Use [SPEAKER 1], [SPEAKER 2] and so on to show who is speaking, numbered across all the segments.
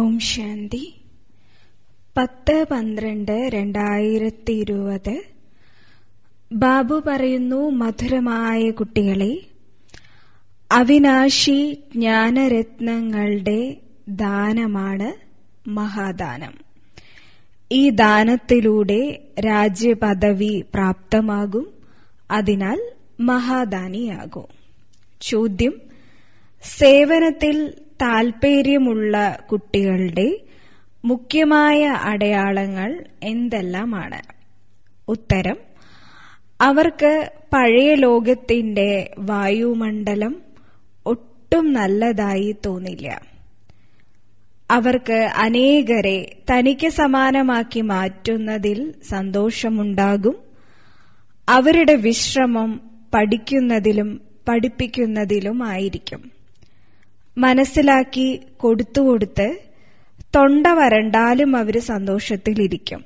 [SPEAKER 1] ഓം ശാന്തി പത്ത് പന്ത്രണ്ട് രണ്ടായിരത്തി ഇരുപത് ബാബു പറയുന്നു മധുരമായ കുട്ടികളെ അവിനാശി ജ്ഞാനരത്നങ്ങളുടെ ദാനമാണ് മഹാദാനം ഈ ദാനത്തിലൂടെ രാജ്യപദവി പ്രാപ്തമാകും അതിനാൽ മഹാദാനിയാകും ചോദ്യം സേവനത്തിൽ താൽപ്പര്യമുള്ള കുട്ടികളുടെ മുഖ്യമായ അടയാളങ്ങൾ എന്തെല്ലാമാണ് ഉത്തരം അവർക്ക് പഴയ ലോകത്തിന്റെ വായുമണ്ഡലം ഒട്ടും നല്ലതായി തോന്നില്ല അവർക്ക് അനേകരെ തനിക്ക് സമാനമാക്കി മാറ്റുന്നതിൽ സന്തോഷമുണ്ടാകും അവരുടെ വിശ്രമം പഠിക്കുന്നതിലും പഠിപ്പിക്കുന്നതിലുമായിരിക്കും മനസ്സിലാക്കി കൊടുത്തു കൊടുത്ത് തൊണ്ട വരണ്ടാലും അവർ സന്തോഷത്തിലിരിക്കും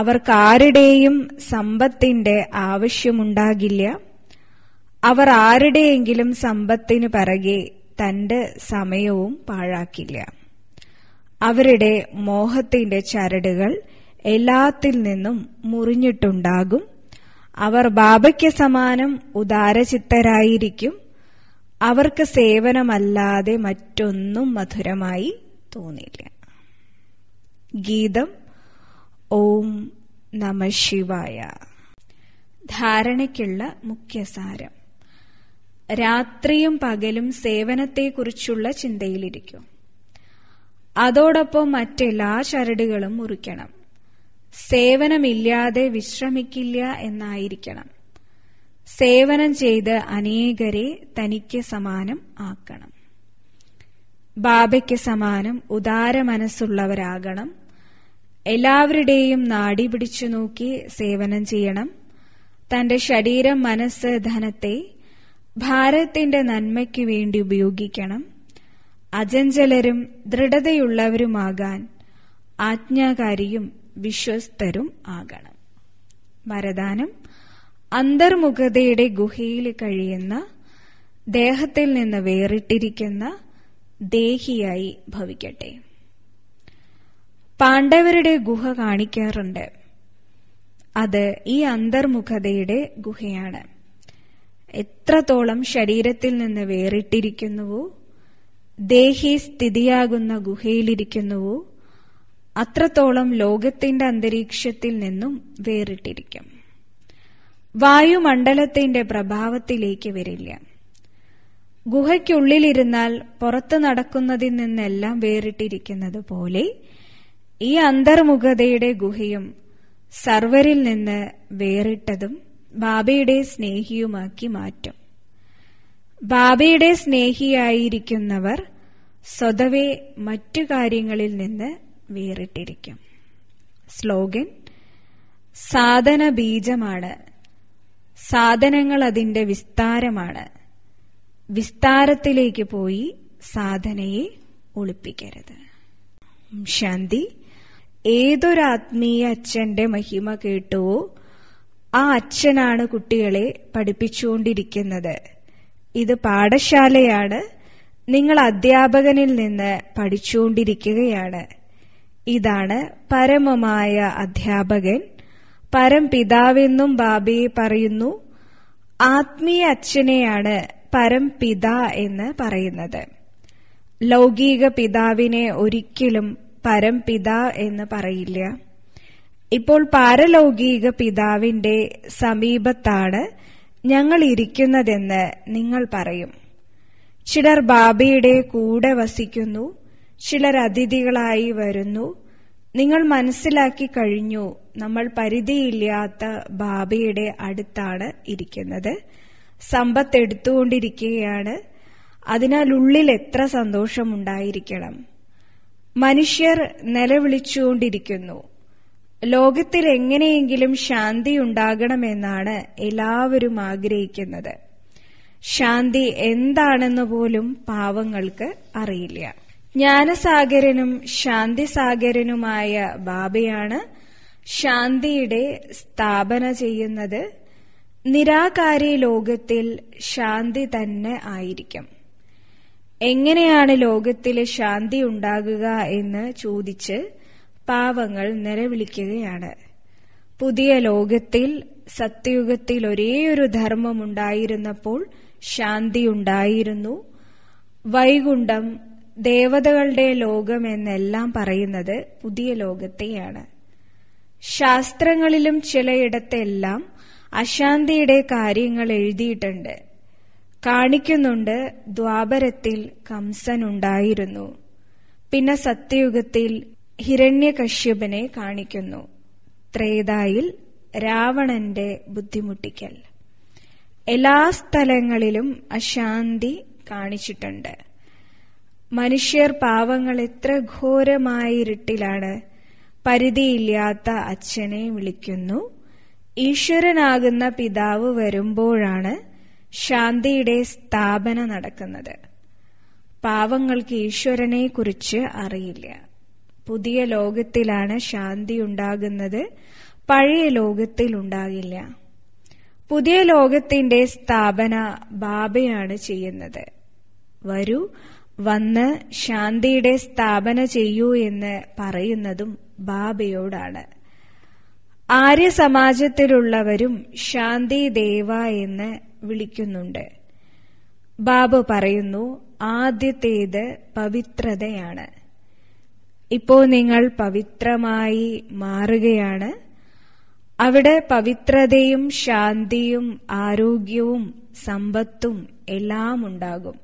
[SPEAKER 1] അവർക്കാരുടെയും സമ്പത്തിന്റെ ആവശ്യമുണ്ടാകില്ല അവർ ആരുടെയെങ്കിലും സമ്പത്തിന് പറകെ തന്റെ സമയവും പാഴാക്കില്ല അവരുടെ മോഹത്തിന്റെ ചരടുകൾ എല്ലാത്തിൽ നിന്നും മുറിഞ്ഞിട്ടുണ്ടാകും അവർ ബാബയ്ക്ക് സമാനം ഉദാരചിത്തരായിരിക്കും അവർക്ക് സേവനമല്ലാതെ മറ്റൊന്നും മധുരമായി തോന്നില്ല ഗീതം ഓം നമ ശിവായ ധാരണയ്ക്കുള്ള മുഖ്യസാരം രാത്രിയും പകലും സേവനത്തെക്കുറിച്ചുള്ള ചിന്തയിലിരിക്കും അതോടൊപ്പം മറ്റെല്ലാ ചരടുകളും മുറിക്കണം സേവനമില്ലാതെ വിശ്രമിക്കില്ല എന്നായിരിക്കണം സേവനം ചെയ്ത് അനേകരെ തനിക്ക് സമാനം ആക്കണം ബാബയ്ക്ക് സമാനം ഉദാര മനസ്സുള്ളവരാകണം എല്ലാവരുടെയും നാടി പിടിച്ചു നോക്കി സേവനം ചെയ്യണം തന്റെ ശരീരം മനസ്സ് ധനത്തെ ഭാരത്തിന്റെ നന്മയ്ക്കു വേണ്ടി ഉപയോഗിക്കണം അജഞ്ചലരും ദൃഢതയുള്ളവരുമാകാൻ ആജ്ഞാകാരിയും വിശ്വസ്തരും ആകണം വരദാനം അന്തർമുഖതയുടെ ഗുഹയിൽ കഴിയുന്ന ദേഹത്തിൽ നിന്ന് വേറിട്ടിരിക്കുന്ന ദേഹിയായി ഭവിക്കട്ടെ പാണ്ഡവരുടെ ഗുഹ കാണിക്കാറുണ്ട് അത് ഈ അന്തർമുഖതയുടെ ഗുഹയാണ് എത്രത്തോളം ശരീരത്തിൽ നിന്ന് വേറിട്ടിരിക്കുന്നുവോ ദേഹി സ്ഥിതിയാകുന്ന ഗുഹയിലിരിക്കുന്നുവോ അത്രത്തോളം ലോകത്തിന്റെ അന്തരീക്ഷത്തിൽ നിന്നും വേറിട്ടിരിക്കും വായുമണ്ഡലത്തിന്റെ പ്രഭാവത്തിലേക്ക് വരില്ല ഗുഹയ്ക്കുള്ളിലിരുന്നാൽ പുറത്തു നടക്കുന്നതിൽ നിന്നെല്ലാം വേറിട്ടിരിക്കുന്നത് പോലെ ഈ അന്തർമുഖതയുടെ ഗുഹയും സർവരിൽ നിന്ന് വേറിട്ടതും ബാബയുടെ സ്നേഹിയുമാക്കി മാറ്റും ബാബയുടെ സ്നേഹിയായിരിക്കുന്നവർ സ്വതവേ മറ്റു കാര്യങ്ങളിൽ നിന്ന് വേറിട്ടിരിക്കും സ്ലോഗൻ സാധന ബീജമാണ് സാധനങ്ങൾ അതിന്റെ വിസ്താരമാണ് വിസ്താരത്തിലേക്ക് പോയി സാധനയെ ഒളിപ്പിക്കരുത് ശാന്തി ഏതൊരാത്മീയ അച്ഛന്റെ മഹിമ കേട്ടുവോ ആ അച്ഛനാണ് കുട്ടികളെ പഠിപ്പിച്ചുകൊണ്ടിരിക്കുന്നത് ഇത് പാഠശാലയാണ് നിങ്ങൾ അധ്യാപകനിൽ നിന്ന് പഠിച്ചുകൊണ്ടിരിക്കുകയാണ് ഇതാണ് പരമമായ അധ്യാപകൻ പരംപിതാവെന്നും ബാബയെ പറയുന്നു ആത്മീയ അച്ഛനെയാണ് പരംപിത എന്ന് പറയുന്നത് ലൗകിക പിതാവിനെ ഒരിക്കലും പരംപിത എന്ന് പറയില്ല ഇപ്പോൾ പാരലൗകിക പിതാവിന്റെ സമീപത്താണ് ഞങ്ങൾ ഇരിക്കുന്നതെന്ന് നിങ്ങൾ പറയും ചിലർ ബാബയുടെ കൂടെ വസിക്കുന്നു ചിലർ അതിഥികളായി വരുന്നു നിങ്ങൾ മനസ്സിലാക്കി കഴിഞ്ഞു നമ്മൾ പരിധിയില്ലാത്ത ബാബയുടെ അടുത്താണ് ഇരിക്കുന്നത് സമ്പത്ത് എടുത്തുകൊണ്ടിരിക്കുകയാണ് അതിനാൽ ഉള്ളിൽ എത്ര സന്തോഷമുണ്ടായിരിക്കണം മനുഷ്യർ നിലവിളിച്ചുകൊണ്ടിരിക്കുന്നു ലോകത്തിൽ എങ്ങനെയെങ്കിലും ശാന്തി ഉണ്ടാകണമെന്നാണ് എല്ലാവരും ആഗ്രഹിക്കുന്നത് ശാന്തി എന്താണെന്ന് പോലും പാവങ്ങൾക്ക് അറിയില്ല ജ്ഞാനസാഗരനും ശാന്തിസാഗരനുമായ ബാബയാണ് ശാന്തിയുടെ സ്ഥാപന ചെയ്യുന്നത് നിരാകാരി ലോകത്തിൽ ശാന്തി തന്നെ ആയിരിക്കും എങ്ങനെയാണ് ലോകത്തിൽ ശാന്തി ഉണ്ടാകുക എന്ന് ചോദിച്ച് പാവങ്ങൾ നിലവിളിക്കുകയാണ് പുതിയ ലോകത്തിൽ സത്യയുഗത്തിൽ ഒരേയൊരു ധർമ്മം ഉണ്ടായിരുന്നപ്പോൾ ശാന്തി ഉണ്ടായിരുന്നു വൈകുണ്ഠം ദേവതകളുടെ ലോകമെന്നെല്ലാം പറയുന്നത് പുതിയ ലോകത്തെയാണ് ശാസ്ത്രങ്ങളിലും ചിലയിടത്തെല്ലാം അശാന്തിയുടെ കാര്യങ്ങൾ എഴുതിയിട്ടുണ്ട് കാണിക്കുന്നുണ്ട് ദ്വാപരത്തിൽ കംസൻ ഉണ്ടായിരുന്നു പിന്നെ സത്യയുഗത്തിൽ ഹിരണ്യകശ്യപനെ കാണിക്കുന്നു ത്രേതായിൽ രാവണന്റെ ബുദ്ധിമുട്ടിക്കൽ എല്ലാ സ്ഥലങ്ങളിലും അശാന്തി കാണിച്ചിട്ടുണ്ട് മനുഷ്യർ പാവങ്ങൾ എത്ര ഘോരമായ ഇരുട്ടിലാണ് പരിധിയില്ലാത്ത അച്ഛനെ വിളിക്കുന്നു ഈശ്വരനാകുന്ന പിതാവ് വരുമ്പോഴാണ് ശാന്തിയുടെ സ്ഥാപന നടക്കുന്നത് പാവങ്ങൾക്ക് ഈശ്വരനെ കുറിച്ച് അറിയില്ല പുതിയ ലോകത്തിലാണ് ശാന്തി ഉണ്ടാകുന്നത് പഴയ ലോകത്തിൽ ഉണ്ടാകില്ല പുതിയ ലോകത്തിന്റെ സ്ഥാപന ബാബയാണ് ചെയ്യുന്നത് വരൂ വന്ന് ശാന്തിയുടെ സ്ഥാപന ചെയ്യൂ എന്ന് പറയുന്നതും ബാബയോടാണ് ആര്യസമാജത്തിലുള്ളവരും ശാന്തി ദേവ എന്ന് വിളിക്കുന്നുണ്ട് ബാബു പറയുന്നു ആദ്യത്തേത് പവിത്രതയാണ് ഇപ്പോ നിങ്ങൾ പവിത്രമായി മാറുകയാണ് അവിടെ പവിത്രതയും ശാന്തിയും ആരോഗ്യവും സമ്പത്തും എല്ലാം ഉണ്ടാകും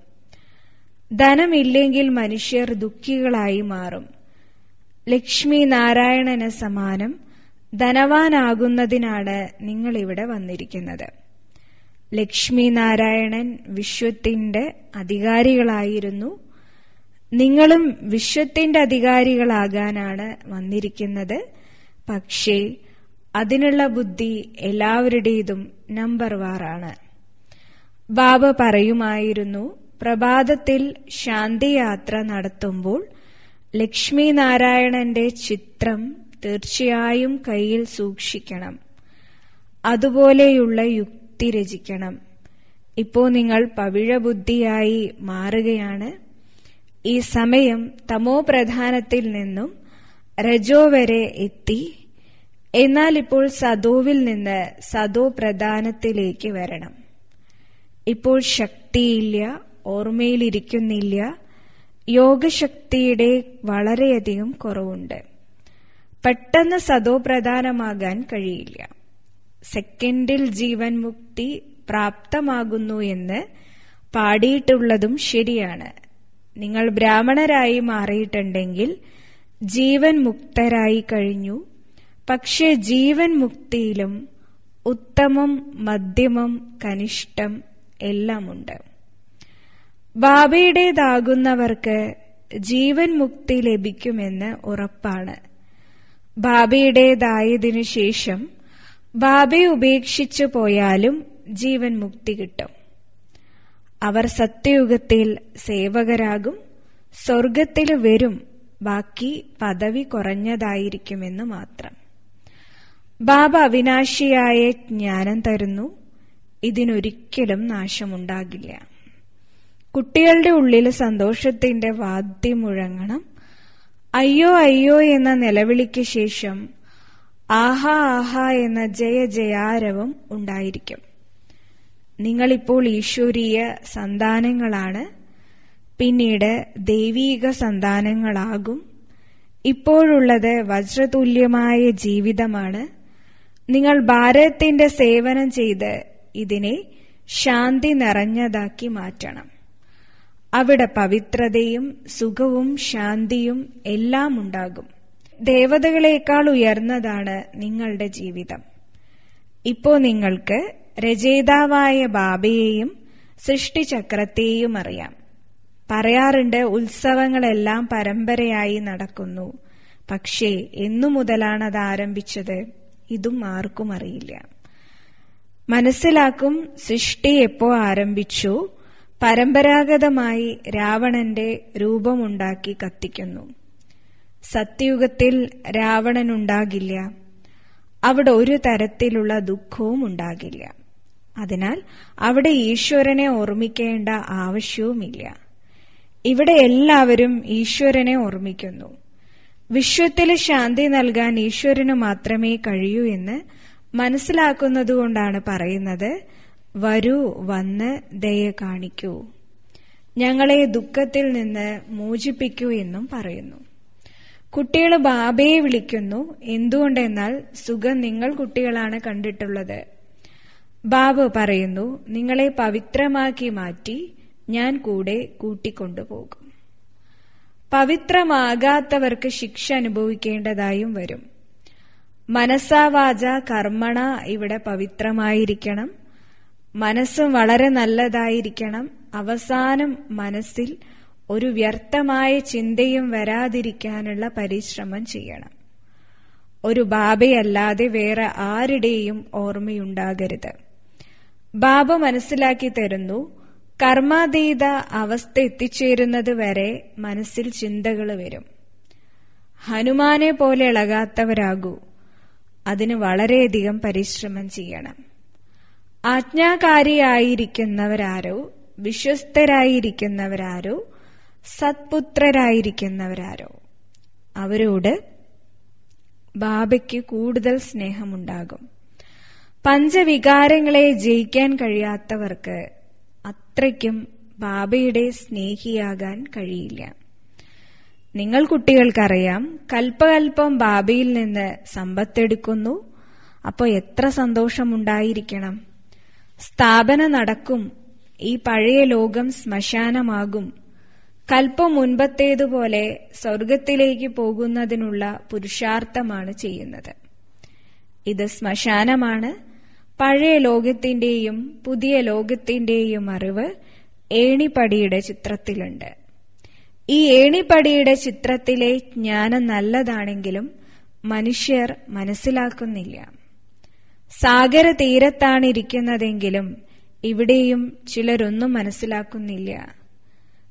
[SPEAKER 1] ധനമില്ലെങ്കിൽ മനുഷ്യർ ദുഃഖികളായി മാറും ലക്ഷ്മി നാരായണന് സമാനം ധനവാനാകുന്നതിനാണ് ഇവിടെ വന്നിരിക്കുന്നത് ലക്ഷ്മി നാരായണൻ വിശ്വത്തിന്റെ അധികാരികളായിരുന്നു നിങ്ങളും വിശ്വത്തിന്റെ അധികാരികളാകാനാണ് വന്നിരിക്കുന്നത് പക്ഷേ അതിനുള്ള ബുദ്ധി എല്ലാവരുടേതും നമ്പർ വാറാണ് ബാബ പറയുമായിരുന്നു പ്രഭാതത്തിൽ ശാന്തിയാത്ര നടത്തുമ്പോൾ നാരായണന്റെ ചിത്രം തീർച്ചയായും കയ്യിൽ സൂക്ഷിക്കണം അതുപോലെയുള്ള യുക്തി രചിക്കണം ഇപ്പോ നിങ്ങൾ പവിഴബുദ്ധിയായി മാറുകയാണ് ഈ സമയം തമോ പ്രധാനത്തിൽ നിന്നും രജോ വരെ എത്തി എന്നാൽ ഇപ്പോൾ സദോവിൽ നിന്ന് സദോ പ്രധാനത്തിലേക്ക് വരണം ഇപ്പോൾ ശക്തിയില്ല ഓർമ്മയിലിരിക്കുന്നില്ല യോഗശക്തിയുടെ വളരെയധികം കുറവുണ്ട് പെട്ടെന്ന് സതോപ്രധാനമാകാൻ കഴിയില്ല സെക്കൻഡിൽ ജീവൻ മുക്തി പ്രാപ്തമാകുന്നു എന്ന് പാടിയിട്ടുള്ളതും ശരിയാണ് നിങ്ങൾ ബ്രാഹ്മണരായി മാറിയിട്ടുണ്ടെങ്കിൽ ജീവൻ മുക്തരായി കഴിഞ്ഞു പക്ഷേ ജീവൻ മുക്തിയിലും ഉത്തമം മധ്യമം കനിഷ്ഠം എല്ലാമുണ്ട് ബാബയുടേതാകുന്നവർക്ക് ജീവൻ മുക്തി ലഭിക്കുമെന്ന് ഉറപ്പാണ് ബാബയുടേതായതിനു ശേഷം ബാബയെ ഉപേക്ഷിച്ചു പോയാലും ജീവൻ മുക്തി കിട്ടും അവർ സത്യയുഗത്തിൽ സേവകരാകും സ്വർഗത്തിൽ വരും ബാക്കി പദവി കുറഞ്ഞതായിരിക്കുമെന്ന് മാത്രം ബാബ അവിനാശിയായ ജ്ഞാനം തരുന്നു ഇതിനൊരിക്കലും നാശമുണ്ടാകില്ല കുട്ടികളുടെ ഉള്ളിൽ സന്തോഷത്തിന്റെ വാദ്യ മുഴങ്ങണം അയ്യോ അയ്യോ എന്ന നിലവിളിക്ക് ശേഷം ആഹാ ആഹാ എന്ന ജയ ജയാരവം ഉണ്ടായിരിക്കും നിങ്ങളിപ്പോൾ ഈശ്വരീയ സന്താനങ്ങളാണ് പിന്നീട് ദൈവീക സന്താനങ്ങളാകും ഇപ്പോഴുള്ളത് വജ്രതുല്യമായ ജീവിതമാണ് നിങ്ങൾ ഭാരതത്തിന്റെ സേവനം ചെയ്ത് ഇതിനെ ശാന്തി നിറഞ്ഞതാക്കി മാറ്റണം അവിടെ പവിത്രതയും സുഖവും ശാന്തിയും എല്ലാം ഉണ്ടാകും ദേവതകളേക്കാൾ ഉയർന്നതാണ് നിങ്ങളുടെ ജീവിതം ഇപ്പോ നിങ്ങൾക്ക് രചയിതാവായ ബാബയെയും സൃഷ്ടിചക്രത്തെയും അറിയാം പറയാറുണ്ട് ഉത്സവങ്ങളെല്ലാം പരമ്പരയായി നടക്കുന്നു പക്ഷേ എന്നു മുതലാണ് അത് ആരംഭിച്ചത് ഇതും ആർക്കും അറിയില്ല മനസ്സിലാക്കും സൃഷ്ടി എപ്പോ ആരംഭിച്ചു പരമ്പരാഗതമായി രാവണന്റെ രൂപമുണ്ടാക്കി കത്തിക്കുന്നു സത്യയുഗത്തിൽ രാവണനുണ്ടാകില്ല അവിടെ ഒരു തരത്തിലുള്ള ദുഃഖവും ഉണ്ടാകില്ല അതിനാൽ അവിടെ ഈശ്വരനെ ഓർമ്മിക്കേണ്ട ആവശ്യവുമില്ല ഇവിടെ എല്ലാവരും ഈശ്വരനെ ഓർമ്മിക്കുന്നു വിശ്വത്തിൽ ശാന്തി നൽകാൻ ഈശ്വരന് മാത്രമേ കഴിയൂ എന്ന് മനസ്സിലാക്കുന്നതുകൊണ്ടാണ് പറയുന്നത് വരൂ വന്ന് ദയ കാണിക്കൂ ഞങ്ങളെ ദുഃഖത്തിൽ നിന്ന് മോചിപ്പിക്കൂ എന്നും പറയുന്നു കുട്ടികൾ ബാബയെ വിളിക്കുന്നു എന്തുകൊണ്ടെന്നാൽ സുഖം നിങ്ങൾ കുട്ടികളാണ് കണ്ടിട്ടുള്ളത് ബാബു പറയുന്നു നിങ്ങളെ പവിത്രമാക്കി മാറ്റി ഞാൻ കൂടെ കൂട്ടിക്കൊണ്ടുപോകും പവിത്രമാകാത്തവർക്ക് ശിക്ഷ അനുഭവിക്കേണ്ടതായും വരും മനസാവാച കർമ്മണ ഇവിടെ പവിത്രമായിരിക്കണം മനസ്സും വളരെ നല്ലതായിരിക്കണം അവസാനം മനസ്സിൽ ഒരു വ്യർത്ഥമായ ചിന്തയും വരാതിരിക്കാനുള്ള പരിശ്രമം ചെയ്യണം ഒരു ബാബയല്ലാതെ വേറെ ആരുടെയും ഓർമ്മയുണ്ടാകരുത് ബാബ മനസ്സിലാക്കി തരുന്നു കർമാതീത അവസ്ഥ എത്തിച്ചേരുന്നത് വരെ മനസ്സിൽ ചിന്തകൾ വരും ഹനുമാനെ പോലെ ഇളകാത്തവരാകൂ അതിന് വളരെയധികം പരിശ്രമം ചെയ്യണം ആജ്ഞാകാരിയായിരിക്കുന്നവരാരോ വിശ്വസ്തരായിരിക്കുന്നവരാരോ സത്പുത്രരായിരിക്കുന്നവരാരോ അവരോട് ബാബയ്ക്ക് കൂടുതൽ സ്നേഹമുണ്ടാകും പഞ്ചവികാരങ്ങളെ ജയിക്കാൻ കഴിയാത്തവർക്ക് അത്രയ്ക്കും ബാബയുടെ സ്നേഹിയാകാൻ കഴിയില്ല നിങ്ങൾ കുട്ടികൾക്കറിയാം കൽപ്പകൽപ്പം ബാബയിൽ നിന്ന് സമ്പത്തെടുക്കുന്നു അപ്പോൾ എത്ര സന്തോഷമുണ്ടായിരിക്കണം സ്ഥാപന നടക്കും ഈ പഴയ ലോകം ശ്മശാനമാകും കൽപ്പം മുൻപത്തേതുപോലെ സ്വർഗത്തിലേക്ക് പോകുന്നതിനുള്ള പുരുഷാർത്ഥമാണ് ചെയ്യുന്നത് ഇത് ശ്മശാനമാണ് പഴയ ലോകത്തിന്റെയും പുതിയ ലോകത്തിന്റെയും അറിവ് ഏണിപ്പടിയുടെ ചിത്രത്തിലുണ്ട് ഈ ഏണിപ്പടിയുടെ ചിത്രത്തിലെ ജ്ഞാനം നല്ലതാണെങ്കിലും മനുഷ്യർ മനസ്സിലാക്കുന്നില്ല സാഗര തീരത്താണിരിക്കുന്നതെങ്കിലും ഇവിടെയും ചിലരൊന്നും മനസ്സിലാക്കുന്നില്ല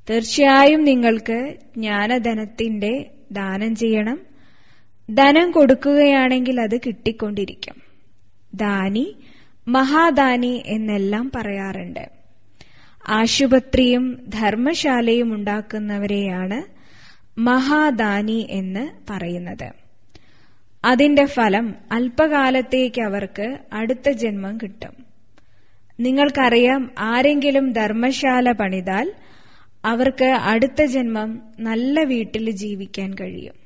[SPEAKER 1] തീർച്ചയായും നിങ്ങൾക്ക് ജ്ഞാനധനത്തിന്റെ ദാനം ചെയ്യണം ധനം കൊടുക്കുകയാണെങ്കിൽ അത് കിട്ടിക്കൊണ്ടിരിക്കും ദാനി മഹാദാനി എന്നെല്ലാം പറയാറുണ്ട് ആശുപത്രിയും ധർമ്മശാലയും ഉണ്ടാക്കുന്നവരെയാണ് മഹാദാനി എന്ന് പറയുന്നത് അതിന്റെ ഫലം അല്പകാലത്തേക്ക് അവർക്ക് അടുത്ത ജന്മം കിട്ടും നിങ്ങൾക്കറിയാം ആരെങ്കിലും ധർമ്മശാല പണിതാൽ അവർക്ക് അടുത്ത ജന്മം നല്ല വീട്ടിൽ ജീവിക്കാൻ കഴിയും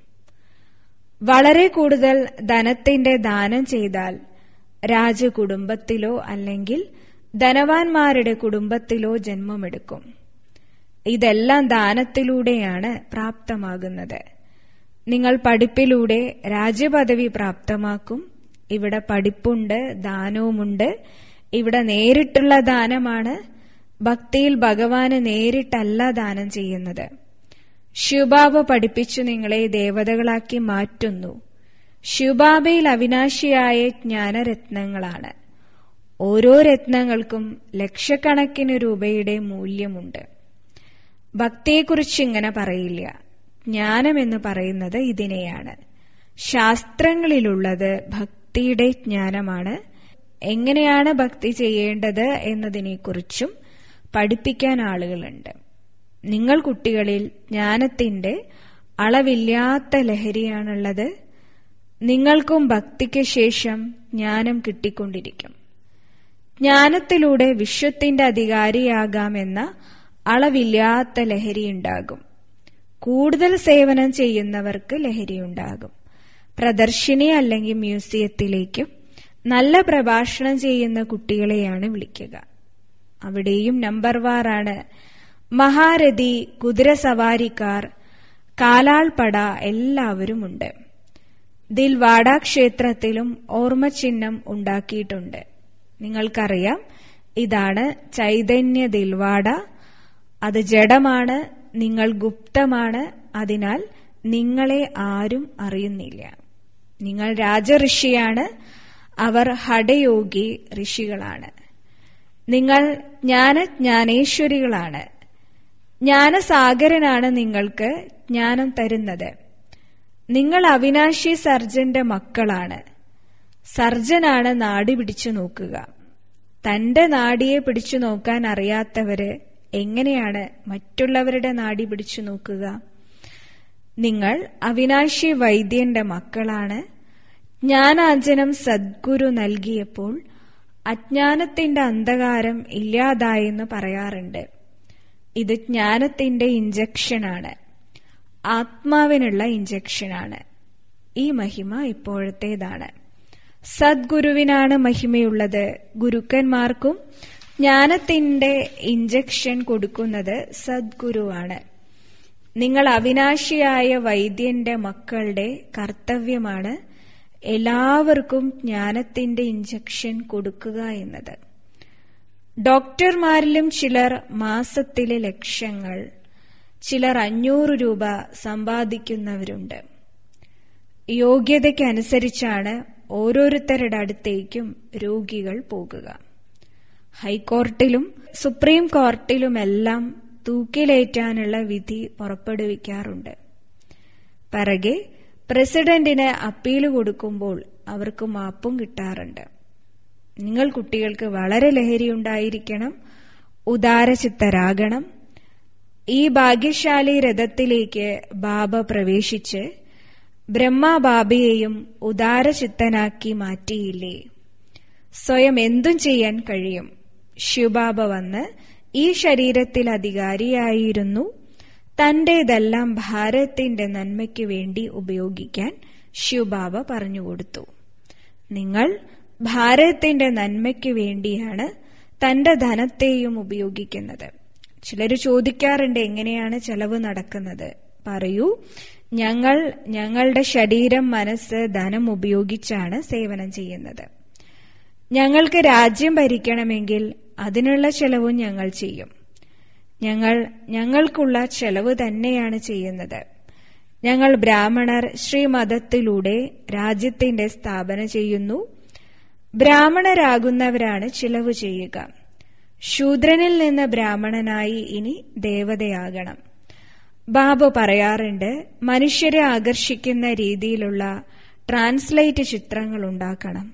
[SPEAKER 1] വളരെ കൂടുതൽ ധനത്തിന്റെ ദാനം ചെയ്താൽ രാജകുടുംബത്തിലോ അല്ലെങ്കിൽ ധനവാന്മാരുടെ കുടുംബത്തിലോ ജന്മമെടുക്കും ഇതെല്ലാം ദാനത്തിലൂടെയാണ് പ്രാപ്തമാകുന്നത് നിങ്ങൾ പഠിപ്പിലൂടെ രാജ്യപദവി പ്രാപ്തമാക്കും ഇവിടെ പഠിപ്പുണ്ട് ദാനവുമുണ്ട് ഇവിടെ നേരിട്ടുള്ള ദാനമാണ് ഭക്തിയിൽ ഭഗവാന് നേരിട്ടല്ല ദാനം ചെയ്യുന്നത് ശിവബാബ പഠിപ്പിച്ചു നിങ്ങളെ ദേവതകളാക്കി മാറ്റുന്നു ശിവബാബയിൽ അവിനാശിയായ ജ്ഞാനരത്നങ്ങളാണ് ഓരോ രത്നങ്ങൾക്കും ലക്ഷക്കണക്കിന് രൂപയുടെ മൂല്യമുണ്ട് ഭക്തിയെക്കുറിച്ച് ഇങ്ങനെ പറയില്ല ജ്ഞാനമെന്ന് പറയുന്നത് ഇതിനെയാണ് ശാസ്ത്രങ്ങളിലുള്ളത് ഭക്തിയുടെ ജ്ഞാനമാണ് എങ്ങനെയാണ് ഭക്തി ചെയ്യേണ്ടത് എന്നതിനെക്കുറിച്ചും പഠിപ്പിക്കാൻ ആളുകളുണ്ട് നിങ്ങൾ കുട്ടികളിൽ ജ്ഞാനത്തിന്റെ അളവില്ലാത്ത ലഹരിയാണുള്ളത് നിങ്ങൾക്കും ഭക്തിക്ക് ശേഷം ജ്ഞാനം കിട്ടിക്കൊണ്ടിരിക്കും ജ്ഞാനത്തിലൂടെ വിശ്വത്തിന്റെ അധികാരിയാകാമെന്ന അളവില്ലാത്ത ലഹരിയുണ്ടാകും കൂടുതൽ സേവനം ചെയ്യുന്നവർക്ക് ലഹരിയുണ്ടാകും പ്രദർശിനി അല്ലെങ്കിൽ മ്യൂസിയത്തിലേക്കും നല്ല പ്രഭാഷണം ചെയ്യുന്ന കുട്ടികളെയാണ് വിളിക്കുക അവിടെയും നമ്പർ വാറാണ് മഹാരഥി കുതിരസവാരിക്കാർ കാലാൾപ്പട എല്ലാവരുമുണ്ട് ദിൽവാഡ ക്ഷേത്രത്തിലും ഓർമ്മചിഹ്നം ഉണ്ടാക്കിയിട്ടുണ്ട് നിങ്ങൾക്കറിയാം ഇതാണ് ചൈതന്യ ദിൽവാഡ അത് ജഡമാണ് നിങ്ങൾ ഗുപ്തമാണ് അതിനാൽ നിങ്ങളെ ആരും അറിയുന്നില്ല നിങ്ങൾ രാജഋഷിയാണ് അവർ ഹടയോഗി ഋഷികളാണ് നിങ്ങൾ ജ്ഞാനജ്ഞാനേശ്വരികളാണ് ജ്ഞാനസാഗരനാണ് നിങ്ങൾക്ക് ജ്ഞാനം തരുന്നത് നിങ്ങൾ അവിനാശി സർജന്റെ മക്കളാണ് സർജനാണ് നാടി പിടിച്ചു നോക്കുക തന്റെ നാടിയെ പിടിച്ചു നോക്കാൻ അറിയാത്തവര് എങ്ങനെയാണ് മറ്റുള്ളവരുടെ നാടി പിടിച്ചു നോക്കുക നിങ്ങൾ അവിനാശി വൈദ്യന്റെ മക്കളാണ് ജ്ഞാനാഞ്ജനം സദ്ഗുരു നൽകിയപ്പോൾ അജ്ഞാനത്തിന്റെ അന്ധകാരം ഇല്ലാതായെന്ന് പറയാറുണ്ട് ഇത് ജ്ഞാനത്തിന്റെ ഇഞ്ചക്ഷനാണ് ആത്മാവിനുള്ള ഇഞ്ചക്ഷനാണ് ഈ മഹിമ ഇപ്പോഴത്തേതാണ് സദ്ഗുരുവിനാണ് മഹിമയുള്ളത് ഗുരുക്കന്മാർക്കും ജ്ഞാനത്തിന്റെ ഇഞ്ചക്ഷൻ കൊടുക്കുന്നത് സദ്ഗുരുവാണ് നിങ്ങൾ അവിനാശിയായ വൈദ്യന്റെ മക്കളുടെ കർത്തവ്യമാണ് എല്ലാവർക്കും ജ്ഞാനത്തിന്റെ ഇഞ്ചക്ഷൻ കൊടുക്കുക എന്നത് ഡോക്ടർമാരിലും ചിലർ മാസത്തിലെ ലക്ഷങ്ങൾ ചിലർ അഞ്ഞൂറ് രൂപ സമ്പാദിക്കുന്നവരുണ്ട് യോഗ്യതയ്ക്കനുസരിച്ചാണ് ഓരോരുത്തരുടെ അടുത്തേക്കും രോഗികൾ പോകുക ഹൈക്കോർട്ടിലും സുപ്രീം കോർട്ടിലുമെല്ലാം തൂക്കിലേറ്റാനുള്ള വിധി പുറപ്പെടുവിക്കാറുണ്ട് പിറകെ പ്രസിഡന്റിന് അപ്പീൽ കൊടുക്കുമ്പോൾ അവർക്ക് മാപ്പും കിട്ടാറുണ്ട് നിങ്ങൾ കുട്ടികൾക്ക് വളരെ ലഹരി ഉണ്ടായിരിക്കണം ഉദാരചിത്തരാകണം ഈ ഭാഗ്യശാലി രഥത്തിലേക്ക് ബാബ പ്രവേശിച്ച് ബ്രഹ്മബാബയെയും ഉദാരചിത്തനാക്കി മാറ്റിയില്ലേ സ്വയം എന്തും ചെയ്യാൻ കഴിയും ശിവബാബ വന്ന് ഈ ശരീരത്തിൽ അധികാരിയായിരുന്നു തന്റേതെല്ലാം ഭാരത്തിന്റെ നന്മയ്ക്ക് വേണ്ടി ഉപയോഗിക്കാൻ ശിവബാബ പറഞ്ഞുകൊടുത്തു നിങ്ങൾ ഭാരതത്തിന്റെ നന്മയ്ക്ക് വേണ്ടിയാണ് തന്റെ ധനത്തെയും ഉപയോഗിക്കുന്നത് ചിലർ ചോദിക്കാറുണ്ട് എങ്ങനെയാണ് ചെലവ് നടക്കുന്നത് പറയൂ ഞങ്ങൾ ഞങ്ങളുടെ ശരീരം മനസ്സ് ധനം ഉപയോഗിച്ചാണ് സേവനം ചെയ്യുന്നത് ഞങ്ങൾക്ക് രാജ്യം ഭരിക്കണമെങ്കിൽ അതിനുള്ള ചെലവും ഞങ്ങൾ ചെയ്യും ഞങ്ങൾ ഞങ്ങൾക്കുള്ള ചെലവ് തന്നെയാണ് ചെയ്യുന്നത് ഞങ്ങൾ ബ്രാഹ്മണർ ശ്രീമതത്തിലൂടെ രാജ്യത്തിന്റെ സ്ഥാപന ചെയ്യുന്നു ബ്രാഹ്മണരാകുന്നവരാണ് ചിലവ് ചെയ്യുക ശൂദ്രനിൽ നിന്ന് ബ്രാഹ്മണനായി ഇനി ദേവതയാകണം ബാബു പറയാറുണ്ട് മനുഷ്യരെ ആകർഷിക്കുന്ന രീതിയിലുള്ള ട്രാൻസ്ലേറ്റ് ചിത്രങ്ങൾ ഉണ്ടാക്കണം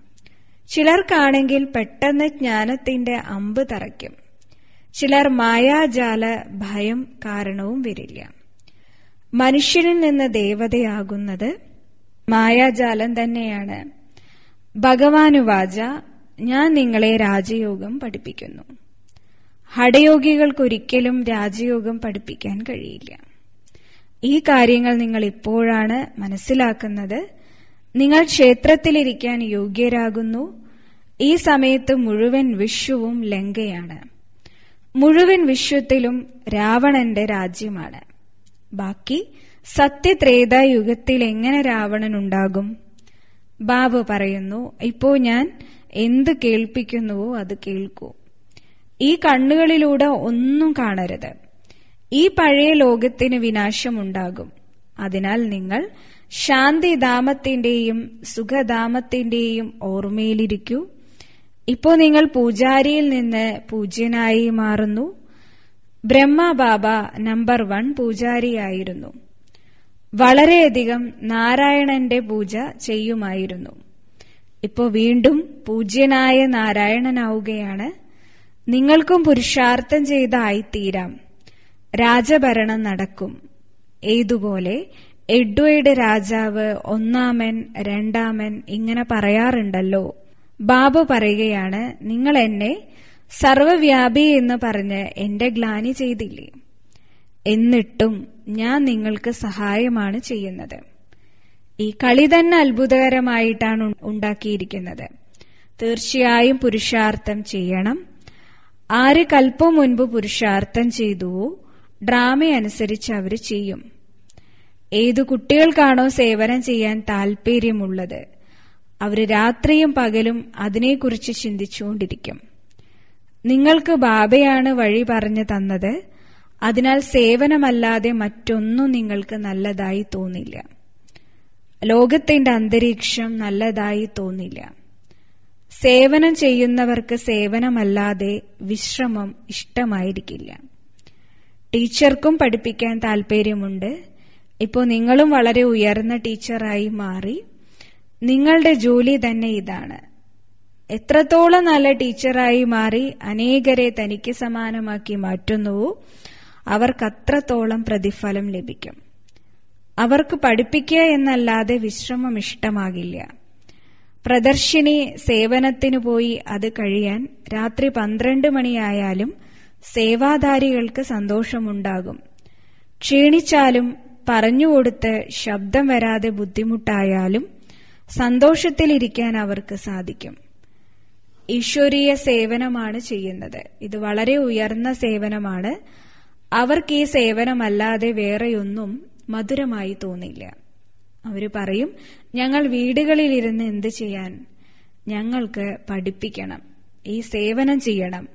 [SPEAKER 1] ചിലർക്കാണെങ്കിൽ പെട്ടെന്ന് ജ്ഞാനത്തിന്റെ അമ്പ് തറയ്ക്കും ചിലർ മായാജാല ഭയം കാരണവും വരില്ല മനുഷ്യനിൽ നിന്ന് ദേവതയാകുന്നത് മായാജാലം തന്നെയാണ് ഭഗവാനുവാച ഞാൻ നിങ്ങളെ രാജയോഗം പഠിപ്പിക്കുന്നു ഹടയോഗികൾക്കൊരിക്കലും രാജയോഗം പഠിപ്പിക്കാൻ കഴിയില്ല ഈ കാര്യങ്ങൾ നിങ്ങൾ ഇപ്പോഴാണ് മനസ്സിലാക്കുന്നത് നിങ്ങൾ ക്ഷേത്രത്തിലിരിക്കാൻ യോഗ്യരാകുന്നു ഈ സമയത്ത് മുഴുവൻ വിഷുവും ലങ്കയാണ് മുഴുവൻ വിശ്വത്തിലും രാവണന്റെ രാജ്യമാണ് ബാക്കി സത്യത്രേതായുഗത്തിൽ എങ്ങനെ രാവണൻ ഉണ്ടാകും ബാബു പറയുന്നു ഇപ്പോ ഞാൻ എന്ത് കേൾപ്പിക്കുന്നുവോ അത് കേൾക്കൂ ഈ കണ്ണുകളിലൂടെ ഒന്നും കാണരുത് ഈ പഴയ ലോകത്തിന് വിനാശമുണ്ടാകും അതിനാൽ നിങ്ങൾ ശാന്തിധാമത്തിന്റെയും സുഖധാമത്തിന്റെയും ഓർമ്മയിലിരിക്കൂ ഇപ്പോൾ നിങ്ങൾ പൂജാരിയിൽ നിന്ന് പൂജ്യനായി മാറുന്നു ബ്രഹ്മ ബാബ നമ്പർ വൺ പൂജാരിയായിരുന്നു വളരെയധികം നാരായണന്റെ പൂജ ചെയ്യുമായിരുന്നു ഇപ്പോൾ വീണ്ടും പൂജ്യനായ നാരായണനാവുകയാണ് നിങ്ങൾക്കും പുരുഷാർത്ഥം ചെയ്തായിത്തീരാം രാജഭരണം നടക്കും ഏതുപോലെ എഡ്വേഡ് രാജാവ് ഒന്നാമൻ രണ്ടാമൻ ഇങ്ങനെ പറയാറുണ്ടല്ലോ ബാബു പറയുകയാണ് നിങ്ങൾ എന്നെ സർവവ്യാപി എന്ന് പറഞ്ഞ് എന്റെ ഗ്ലാനി ചെയ്തില്ലേ എന്നിട്ടും ഞാൻ നിങ്ങൾക്ക് സഹായമാണ് ചെയ്യുന്നത് ഈ കളി തന്നെ അത്ഭുതകരമായിട്ടാണ് ഉണ്ടാക്കിയിരിക്കുന്നത് തീർച്ചയായും പുരുഷാർത്ഥം ചെയ്യണം ആര് കൽപ്പം മുൻപ് പുരുഷാർത്ഥം ചെയ്തുവോ ഡ്രാമ അനുസരിച്ച് അവർ ചെയ്യും ഏതു കുട്ടികൾക്കാണോ സേവനം ചെയ്യാൻ താൽപ്പര്യമുള്ളത് അവർ രാത്രിയും പകലും അതിനെക്കുറിച്ച് ചിന്തിച്ചുകൊണ്ടിരിക്കും നിങ്ങൾക്ക് ബാബയാണ് വഴി പറഞ്ഞു തന്നത് അതിനാൽ സേവനമല്ലാതെ മറ്റൊന്നും നിങ്ങൾക്ക് നല്ലതായി തോന്നില്ല ലോകത്തിന്റെ അന്തരീക്ഷം നല്ലതായി തോന്നില്ല സേവനം ചെയ്യുന്നവർക്ക് സേവനമല്ലാതെ വിശ്രമം ഇഷ്ടമായിരിക്കില്ല ടീച്ചർക്കും പഠിപ്പിക്കാൻ താൽപ്പര്യമുണ്ട് ഇപ്പോൾ നിങ്ങളും വളരെ ഉയർന്ന ടീച്ചറായി മാറി നിങ്ങളുടെ ജോലി തന്നെ ഇതാണ് എത്രത്തോളം നല്ല ടീച്ചറായി മാറി അനേകരെ തനിക്ക് സമാനമാക്കി മാറ്റുന്നുവോ അത്രത്തോളം പ്രതിഫലം ലഭിക്കും അവർക്ക് പഠിപ്പിക്കുക എന്നല്ലാതെ വിശ്രമം ഇഷ്ടമാകില്ല പ്രദർശിനി സേവനത്തിനു പോയി അത് കഴിയാൻ രാത്രി പന്ത്രണ്ട് മണിയായാലും സേവാധാരികൾക്ക് സന്തോഷമുണ്ടാകും ക്ഷീണിച്ചാലും പറഞ്ഞുകൊടുത്ത് ശബ്ദം വരാതെ ബുദ്ധിമുട്ടായാലും സന്തോഷത്തിലിരിക്കാൻ അവർക്ക് സാധിക്കും ഈശ്വരീയ സേവനമാണ് ചെയ്യുന്നത് ഇത് വളരെ ഉയർന്ന സേവനമാണ് അവർക്ക് ഈ സേവനമല്ലാതെ വേറെയൊന്നും മധുരമായി തോന്നില്ല അവർ പറയും ഞങ്ങൾ വീടുകളിലിരുന്ന് എന്ത് ചെയ്യാൻ ഞങ്ങൾക്ക് പഠിപ്പിക്കണം ഈ സേവനം ചെയ്യണം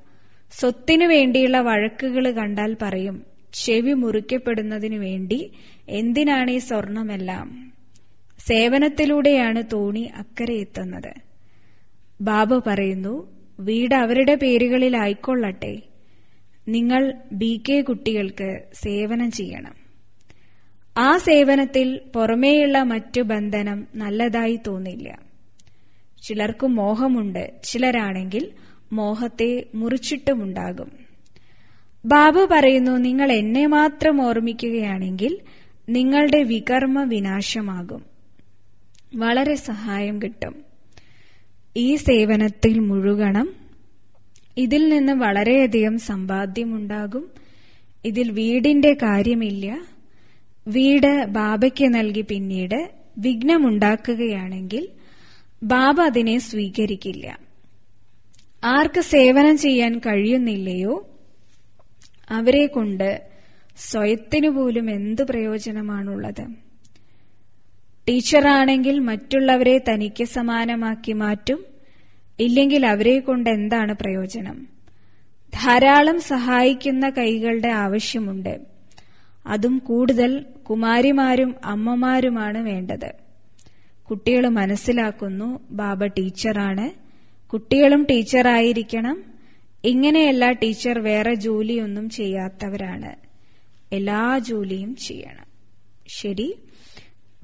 [SPEAKER 1] സ്വത്തിനു വേണ്ടിയുള്ള വഴക്കുകൾ കണ്ടാൽ പറയും ചെവി മുറിക്കപ്പെടുന്നതിനു വേണ്ടി എന്തിനാണ് ഈ സ്വർണമെല്ലാം സേവനത്തിലൂടെയാണ് തോണി അക്കരെ എത്തുന്നത് ബാബു പറയുന്നു വീട് അവരുടെ പേരുകളിൽ ആയിക്കൊള്ളട്ടെ നിങ്ങൾ ബി കെ കുട്ടികൾക്ക് സേവനം ചെയ്യണം ആ സേവനത്തിൽ പുറമേയുള്ള മറ്റു ബന്ധനം നല്ലതായി തോന്നില്ല ചിലർക്ക് മോഹമുണ്ട് ചിലരാണെങ്കിൽ മോഹത്തെ മുറിച്ചിട്ടുമുണ്ടാകും ബാബു പറയുന്നു നിങ്ങൾ എന്നെ മാത്രം ഓർമ്മിക്കുകയാണെങ്കിൽ നിങ്ങളുടെ വികർമ്മ വിനാശമാകും വളരെ സഹായം കിട്ടും ഈ സേവനത്തിൽ മുഴുകണം ഇതിൽ നിന്ന് വളരെയധികം സമ്പാദ്യമുണ്ടാകും ഇതിൽ വീടിന്റെ കാര്യമില്ല വീട് ബാബയ്ക്ക് നൽകി പിന്നീട് വിഘ്നമുണ്ടാക്കുകയാണെങ്കിൽ ബാബ അതിനെ സ്വീകരിക്കില്ല ആർക്ക് സേവനം ചെയ്യാൻ കഴിയുന്നില്ലയോ അവരെ കൊണ്ട് സ്വയത്തിനു പോലും എന്ത് പ്രയോജനമാണുള്ളത് ടീച്ചറാണെങ്കിൽ മറ്റുള്ളവരെ തനിക്ക് സമാനമാക്കി മാറ്റും ഇല്ലെങ്കിൽ അവരെ കൊണ്ട് എന്താണ് പ്രയോജനം ധാരാളം സഹായിക്കുന്ന കൈകളുടെ ആവശ്യമുണ്ട് അതും കൂടുതൽ കുമാരിമാരും അമ്മമാരുമാണ് വേണ്ടത് കുട്ടികൾ മനസ്സിലാക്കുന്നു ബാബ ടീച്ചറാണ് കുട്ടികളും ടീച്ചറായിരിക്കണം ഇങ്ങനെയല്ല ടീച്ചർ വേറെ ജോലിയൊന്നും ചെയ്യാത്തവരാണ് എല്ലാ ജോലിയും ചെയ്യണം ശരി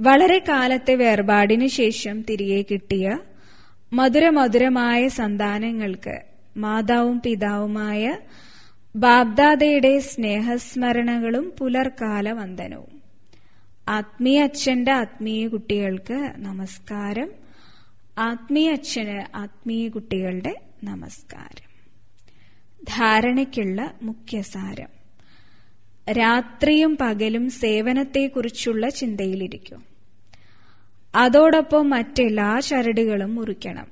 [SPEAKER 1] വളരെ കാലത്തെ വേർപാടിന് ശേഷം തിരികെ കിട്ടിയ മധുരമധുരമായ സന്താനങ്ങൾക്ക് മാതാവും പിതാവുമായ ബാബ്ദാദയുടെ സ്നേഹസ്മരണകളും പുലർക്കാല വന്ദനവും ആത്മീയ അച്ഛന്റെ ആത്മീയ കുട്ടികൾക്ക് നമസ്കാരം ആത്മീയ അച്ഛന് ആത്മീയ കുട്ടികളുടെ നമസ്കാരം ധാരണയ്ക്കുള്ള മുഖ്യസാരം രാത്രിയും പകലും സേവനത്തെക്കുറിച്ചുള്ള ചിന്തയിലിരിക്കും അതോടൊപ്പം മറ്റെല്ലാ ചരടുകളും മുറിക്കണം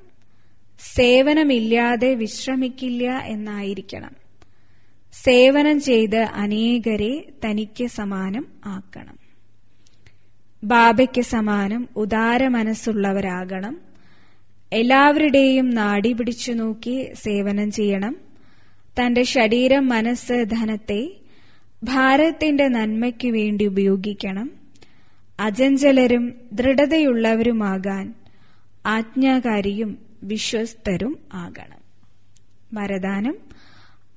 [SPEAKER 1] സേവനമില്ലാതെ വിശ്രമിക്കില്ല എന്നായിരിക്കണം സേവനം ചെയ്ത് അനേകരെ തനിക്ക് സമാനം ആക്കണം ബാബയ്ക്ക് സമാനം ഉദാര മനസ്സുള്ളവരാകണം എല്ലാവരുടെയും നാടി പിടിച്ചു നോക്കി സേവനം ചെയ്യണം തന്റെ ശരീരം മനസ്സ് ധനത്തെ ഭാരത്തിന്റെ നന്മയ്ക്കു വേണ്ടി ഉപയോഗിക്കണം അജഞ്ചലരും ദൃഢതയുള്ളവരുമാകാൻ ആജ്ഞാകാരിയും വിശ്വസ്തരും ആകണം വരദാനം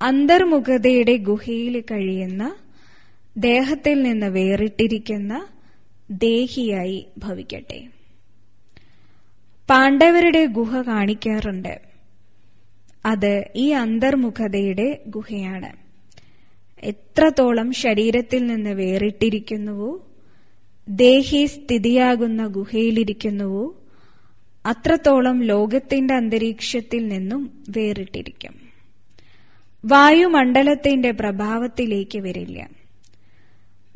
[SPEAKER 1] അന്തർമുഖതയുടെ ഗുഹയിൽ കഴിയുന്ന ദേഹത്തിൽ നിന്ന് വേറിട്ടിരിക്കുന്ന ദേഹിയായി ഭവിക്കട്ടെ പാണ്ഡവരുടെ ഗുഹ കാണിക്കാറുണ്ട് അത് ഈ അന്തർമുഖതയുടെ ഗുഹയാണ് എത്രത്തോളം ശരീരത്തിൽ നിന്ന് വേറിട്ടിരിക്കുന്നുവോ ദേഹി സ്ഥിതിയാകുന്ന ഗുഹയിലിരിക്കുന്നുവോ അത്രത്തോളം ലോകത്തിന്റെ അന്തരീക്ഷത്തിൽ നിന്നും വേറിട്ടിരിക്കും വായുമണ്ഡലത്തിന്റെ പ്രഭാവത്തിലേക്ക് വരില്ല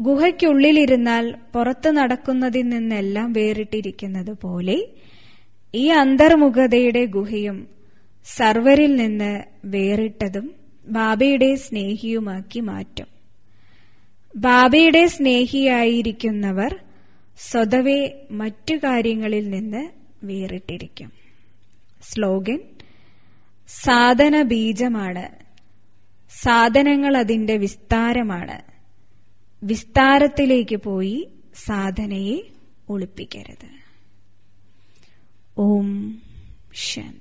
[SPEAKER 1] ഗുഹയ്ക്കുള്ളിലിരുന്നാൽ പുറത്തു നടക്കുന്നതിൽ നിന്നെല്ലാം വേറിട്ടിരിക്കുന്നത് പോലെ ഈ അന്തർമുഖതയുടെ ഗുഹയും സർവരിൽ നിന്ന് വേറിട്ടതും ബാബയുടെ സ്നേഹിയുമാക്കി മാറ്റും ബാബയുടെ സ്നേഹിയായിരിക്കുന്നവർ സ്വതവേ മറ്റു കാര്യങ്ങളിൽ നിന്ന് വേറിട്ടിരിക്കും സ്ലോഗൻ സാധന ബീജമാണ് സാധനങ്ങൾ അതിന്റെ വിസ്താരമാണ് വിസ്താരത്തിലേക്ക് പോയി സാധനയെ ഒളിപ്പിക്കരുത് ഓം ശാന്തി